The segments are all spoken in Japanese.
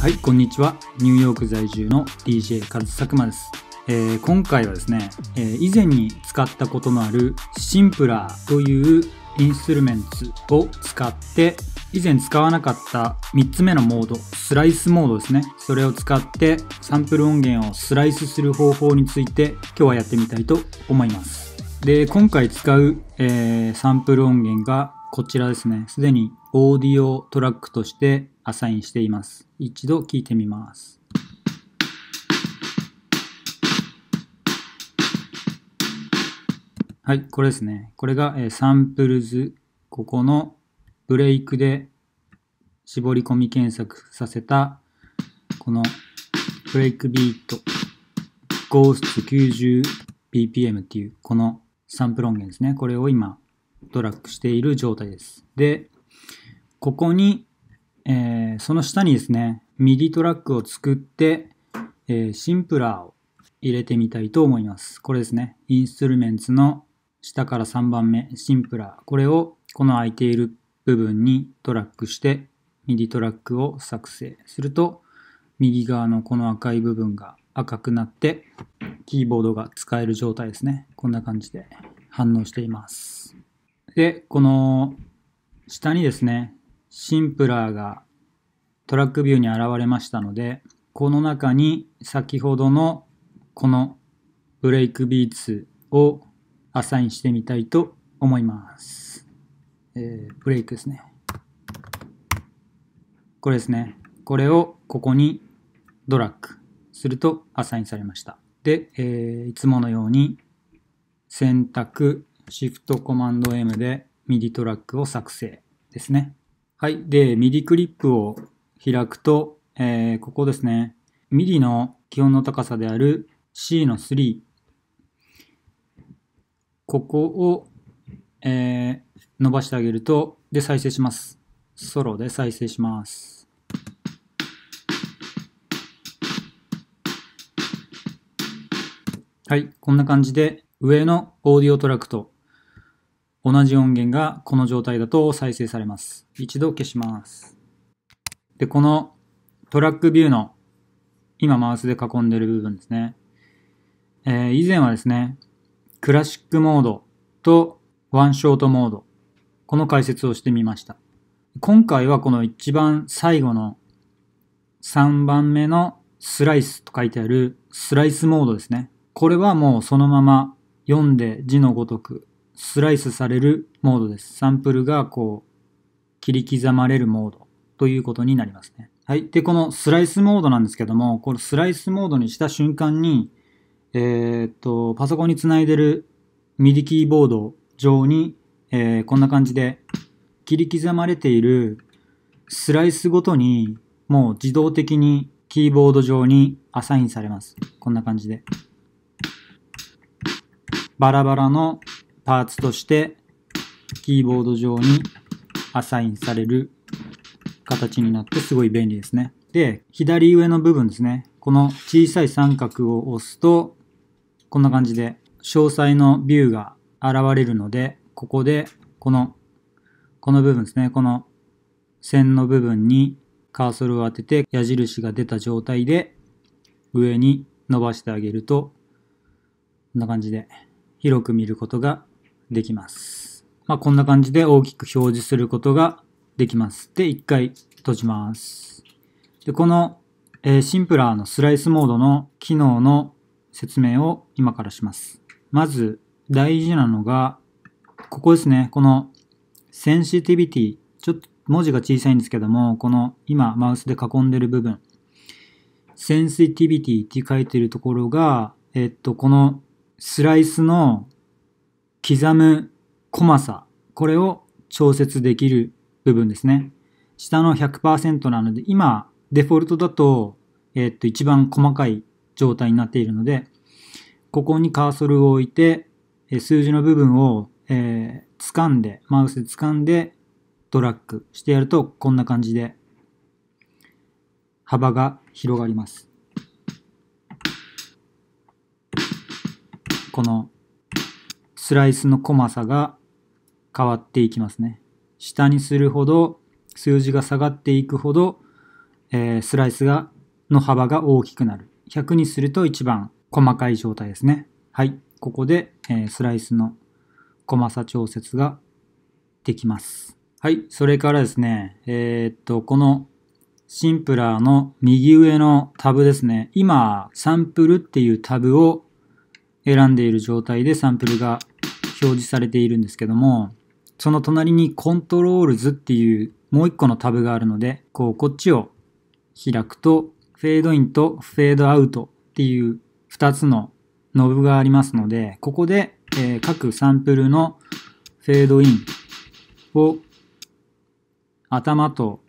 はいこんにちはニューヨーク在住の DJ カズサクマです、えー、今回はですね、えー、以前に使ったことのあるシンプラーというインストゥルメンツを使って以前使わなかった3つ目のモードスライスモードですねそれを使ってサンプル音源をスライスする方法について今日はやってみたいと思いますで今回使う、えー、サンプル音源がこちらですねすでにオーディオトラックとしてアサインしています。一度聞いてみます。はい、これですね。これが、えサンプルズ。ここのブレイクで絞り込み検索させた、このブレイクビート、ゴースト 90bpm っていう、このサンプル音源ですね。これを今、ドラッグしている状態です。で、ここにえー、その下にですね、MIDI トラックを作って、えー、シンプラーを入れてみたいと思います。これですね。インストゥルメンツの下から3番目、シンプラー。これをこの空いている部分にトラックして、MIDI トラックを作成すると、右側のこの赤い部分が赤くなって、キーボードが使える状態ですね。こんな感じで反応しています。で、この下にですね、シンプラーがトラックビューに現れましたので、この中に先ほどのこのブレイクビーツをアサインしてみたいと思います。えー、ブレイクですね。これですね。これをここにドラッグするとアサインされました。で、えー、いつものように選択、シフトコマンド M でミディトラックを作成ですね。はい。で、MIDI クリップを開くと、えー、ここですね。MIDI の基本の高さである C の3。ここを、えー、伸ばしてあげると、で、再生します。ソロで再生します。はい。こんな感じで、上のオーディオトラクト同じ音源がこの状態だと再生されます。一度消します。で、このトラックビューの今マウスで囲んでる部分ですね。えー、以前はですね、クラシックモードとワンショートモード、この解説をしてみました。今回はこの一番最後の3番目のスライスと書いてあるスライスモードですね。これはもうそのまま読んで字のごとくスライスされるモードです。サンプルがこう、切り刻まれるモードということになりますね。はい。で、このスライスモードなんですけども、このスライスモードにした瞬間に、えー、っと、パソコンにつないでる MIDI キーボード上に、えー、こんな感じで切り刻まれているスライスごとに、もう自動的にキーボード上にアサインされます。こんな感じで。バラバラのパーツとしてキーボード上にアサインされる形になってすごい便利ですね。で、左上の部分ですね。この小さい三角を押すと、こんな感じで詳細のビューが現れるので、ここでこの、この部分ですね。この線の部分にカーソルを当てて矢印が出た状態で上に伸ばしてあげると、こんな感じで広く見ることができます。まあ、こんな感じで大きく表示することができます。で、一回閉じます。で、この、えシンプラーのスライスモードの機能の説明を今からします。まず、大事なのが、ここですね。この、センシティビティ。ちょっと文字が小さいんですけども、この今マウスで囲んでる部分。センシティビティって書いてるところが、えっと、このスライスの刻む細さ、これを調節できる部分ですね。下の100%なので、今、デフォルトだと、えっと、一番細かい状態になっているので、ここにカーソルを置いて、数字の部分を、えー、掴んで、マウスで掴んで、ドラッグしてやると、こんな感じで、幅が広がります。このスライスの細さが変わっていきますね。下にするほど数字が下がっていくほど、えー、スライスがの幅が大きくなる。100にすると一番細かい状態ですね。はい。ここで、えー、スライスの細さ調節ができます。はい。それからですね、えー、っと、このシンプラーの右上のタブですね。今、サンプルっていうタブを選んでいる状態でサンプルが表示されているんですけども、その隣にコントロールズっていうもう一個のタブがあるので、こう、こっちを開くと、フェードインとフェードアウトっていう2つのノブがありますので、ここで、えー、各サンプルのフェードインを頭と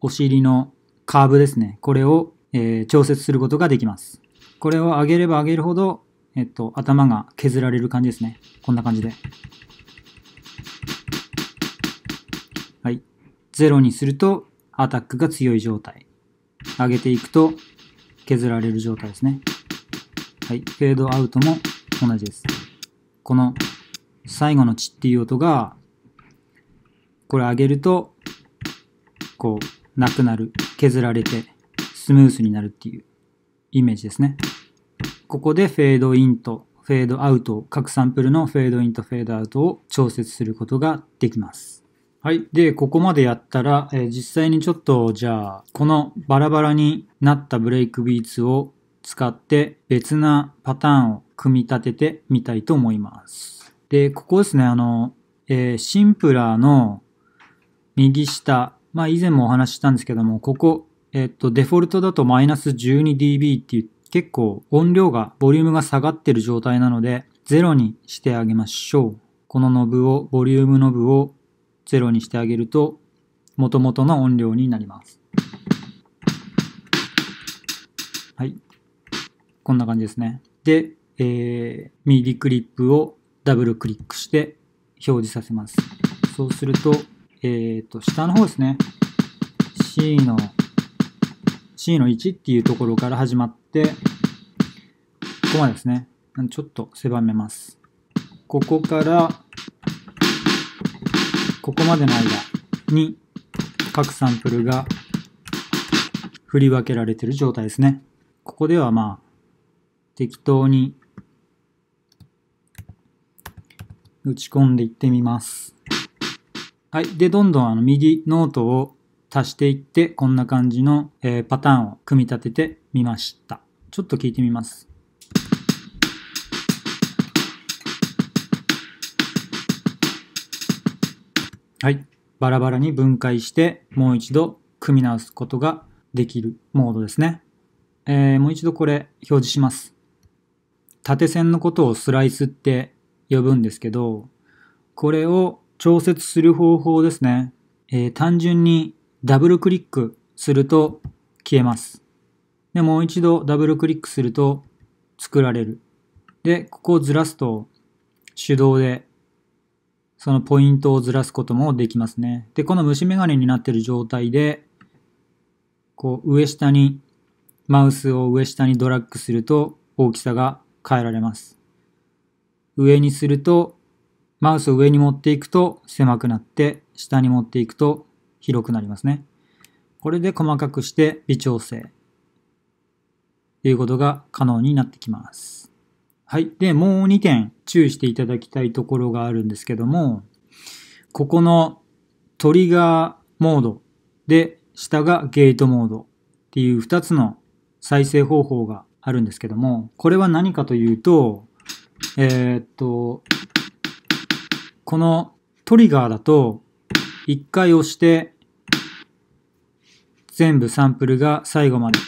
お尻のカーブですね。これを、えー、調節することができます。これを上げれば上げるほどえっと、頭が削られる感じですね。こんな感じで。はい。0にすると、アタックが強い状態。上げていくと、削られる状態ですね。はい。フェードアウトも同じです。この、最後のチっていう音が、これ上げると、こう、なくなる。削られて、スムースになるっていうイメージですね。ここでフェードインとフェードアウト、各サンプルのフェードインとフェードアウトを調節することができます。はい。で、ここまでやったら、えー、実際にちょっと、じゃあ、このバラバラになったブレイクビーツを使って別なパターンを組み立ててみたいと思います。で、ここですね、あの、えー、シンプラーの右下、まあ以前もお話ししたんですけども、ここ、えっと、デフォルトだとマイナス 12dB って言って結構音量が、ボリュームが下がってる状態なので、0にしてあげましょう。このノブを、ボリュームノブを0にしてあげると、元々の音量になります。はい。こんな感じですね。で、えー、ミクリップをダブルクリックして表示させます。そうすると、えっ、ー、と、下の方ですね。C の、C の1っていうところから始まっで、ここまでですね。ちょっと狭めます。ここから、ここまでの間に各サンプルが振り分けられている状態ですね。ここではまあ、適当に打ち込んでいってみます。はい。で、どんどんあの右ノートを足していって、こんな感じの、えー、パターンを組み立ててみました。ちょっと聞いてみます。はい。バラバラに分解して、もう一度組み直すことができるモードですね。えー、もう一度これ表示します。縦線のことをスライスって呼ぶんですけど、これを調節する方法ですね。えー、単純にダブルクリックすると消えます。で、もう一度ダブルクリックすると作られる。で、ここをずらすと手動でそのポイントをずらすこともできますね。で、この虫眼鏡になっている状態で、こう上下に、マウスを上下にドラッグすると大きさが変えられます。上にすると、マウスを上に持っていくと狭くなって、下に持っていくと広くなりますね。これで細かくして微調整。いうことが可能になってきます。はい。で、もう2点注意していただきたいところがあるんですけども、ここのトリガーモードで、下がゲートモードっていう2つの再生方法があるんですけども、これは何かというと、えー、っと、このトリガーだと、1回押して、全部サンプルが最後まで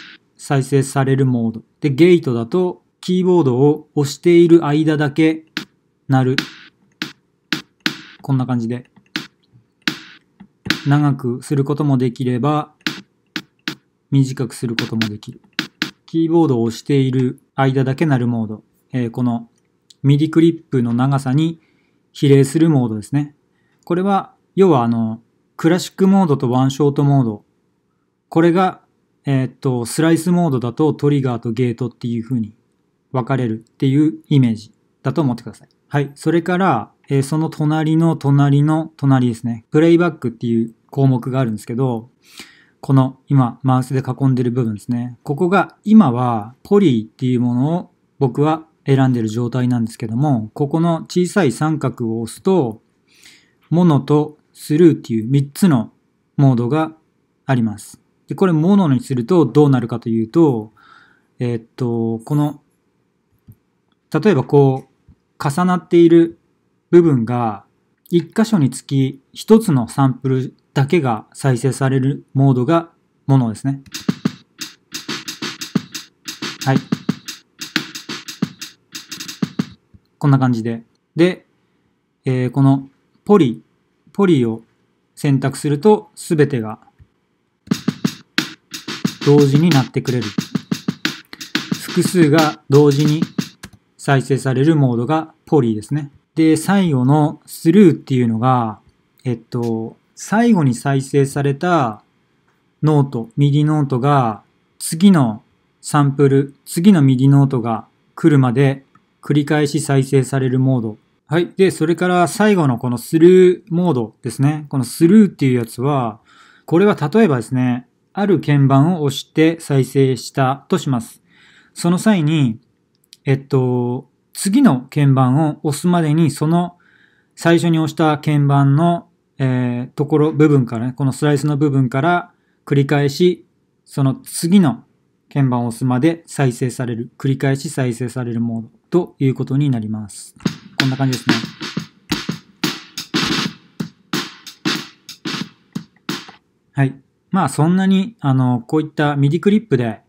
再生されるモード。で、ゲートだとキーボードを押している間だけ鳴る。こんな感じで。長くすることもできれば、短くすることもできる。キーボードを押している間だけ鳴るモード。えー、このミディクリップの長さに比例するモードですね。これは、要はあの、クラシックモードとワンショートモード。これがえー、っと、スライスモードだとトリガーとゲートっていう風に分かれるっていうイメージだと思ってください。はい。それから、えー、その隣の隣の隣ですね。プレイバックっていう項目があるんですけど、この今マウスで囲んでる部分ですね。ここが今はポリーっていうものを僕は選んでる状態なんですけども、ここの小さい三角を押すと、モノとスルーっていう3つのモードがあります。で、これモノにするとどうなるかというと、えっと、この、例えばこう、重なっている部分が、一箇所につき一つのサンプルだけが再生されるモードがモノですね。はい。こんな感じで。で、えー、このポリ、ポリを選択すると全てが同時になってくれる。複数が同時に再生されるモードがポリーですね。で、最後のスルーっていうのが、えっと、最後に再生されたノート、ミディノートが次のサンプル、次のミディノートが来るまで繰り返し再生されるモード。はい。で、それから最後のこのスルーモードですね。このスルーっていうやつは、これは例えばですね、ある鍵盤を押して再生したとします。その際に、えっと、次の鍵盤を押すまでに、その最初に押した鍵盤の、えー、ところ、部分からね、このスライスの部分から繰り返し、その次の鍵盤を押すまで再生される、繰り返し再生されるモードということになります。こんな感じですね。はい。まあそんなに、あの、こういった MIDI クリップで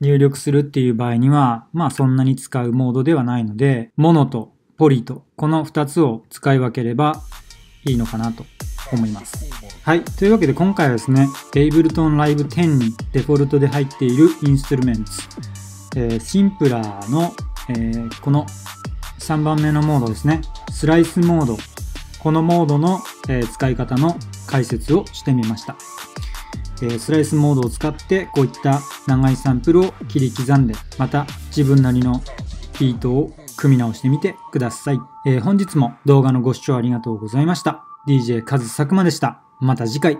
入力するっていう場合には、まあそんなに使うモードではないので、モノとポリと、この2つを使い分ければいいのかなと思います。はい。というわけで今回はですね、Ableton Live 10にデフォルトで入っているインストゥルメンツ、えー、シンプラーの、えー、この3番目のモードですね、スライスモード、このモードの、えー、使い方の解説をしてみました。えスライスモードを使ってこういった長いサンプルを切り刻んでまた自分なりのビートを組み直してみてください、えー、本日も動画のご視聴ありがとうございました DJ カズ佐久間でしたまた次回